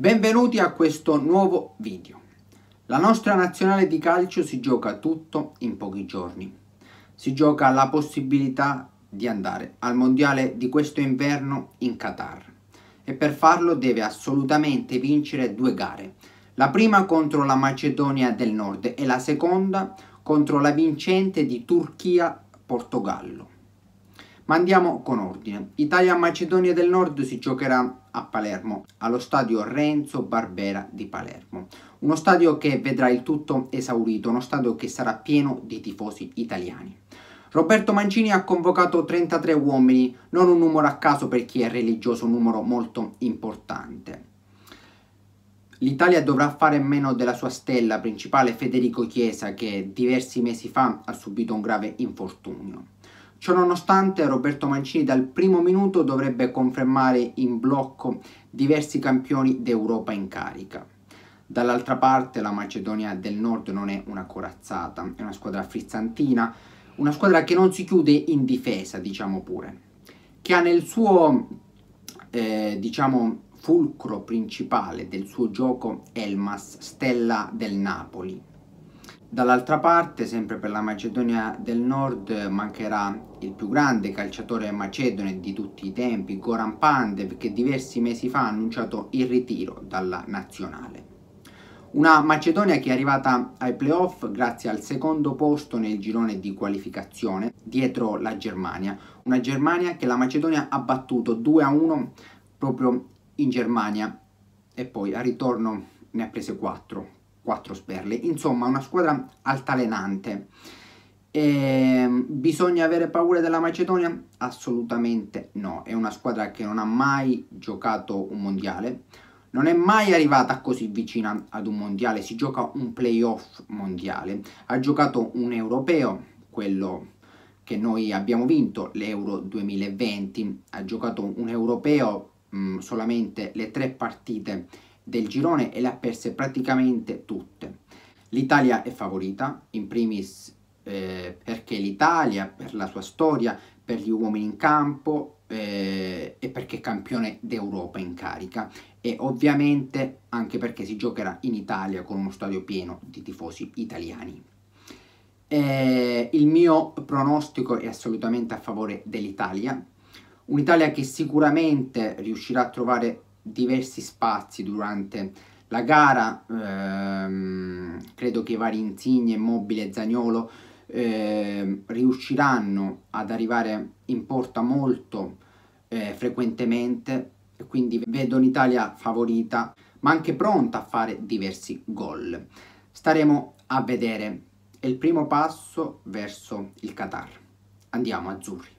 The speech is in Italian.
Benvenuti a questo nuovo video. La nostra nazionale di calcio si gioca tutto in pochi giorni. Si gioca la possibilità di andare al mondiale di questo inverno in Qatar e per farlo deve assolutamente vincere due gare. La prima contro la Macedonia del Nord e la seconda contro la vincente di Turchia-Portogallo. Ma andiamo con ordine. Italia-Macedonia del Nord si giocherà a Palermo, allo stadio Renzo Barbera di Palermo. Uno stadio che vedrà il tutto esaurito, uno stadio che sarà pieno di tifosi italiani. Roberto Mancini ha convocato 33 uomini, non un numero a caso per chi è religioso, un numero molto importante. L'Italia dovrà fare meno della sua stella principale Federico Chiesa che diversi mesi fa ha subito un grave infortunio. Ciononostante Roberto Mancini dal primo minuto dovrebbe confermare in blocco diversi campioni d'Europa in carica. Dall'altra parte la Macedonia del Nord non è una corazzata, è una squadra frizzantina, una squadra che non si chiude in difesa, diciamo pure, che ha nel suo, eh, diciamo, fulcro principale del suo gioco Elmas, stella del Napoli, Dall'altra parte, sempre per la Macedonia del Nord, mancherà il più grande calciatore macedone di tutti i tempi, Goran Pandev, che diversi mesi fa ha annunciato il ritiro dalla nazionale. Una Macedonia che è arrivata ai playoff grazie al secondo posto nel girone di qualificazione dietro la Germania. Una Germania che la Macedonia ha battuto 2-1 proprio in Germania e poi al ritorno ne ha prese 4 4 sperle. Insomma, una squadra altalenante. E ehm, bisogna avere paura della Macedonia? Assolutamente no, è una squadra che non ha mai giocato un mondiale, non è mai arrivata così vicina ad un mondiale, si gioca un playoff mondiale, ha giocato un europeo, quello che noi abbiamo vinto, l'Euro 2020, ha giocato un europeo mh, solamente le tre partite del girone e le ha perse praticamente tutte. L'Italia è favorita, in primis eh, perché l'Italia, per la sua storia, per gli uomini in campo eh, e perché è campione d'Europa in carica e ovviamente anche perché si giocherà in Italia con uno stadio pieno di tifosi italiani. Eh, il mio pronostico è assolutamente a favore dell'Italia, un'Italia che sicuramente riuscirà a trovare diversi spazi durante la gara, ehm, credo che i vari Insigne, Mobile e Zagnolo eh, riusciranno ad arrivare in porta molto eh, frequentemente, quindi vedo un'Italia favorita ma anche pronta a fare diversi gol. Staremo a vedere, è il primo passo verso il Qatar. Andiamo azzurri.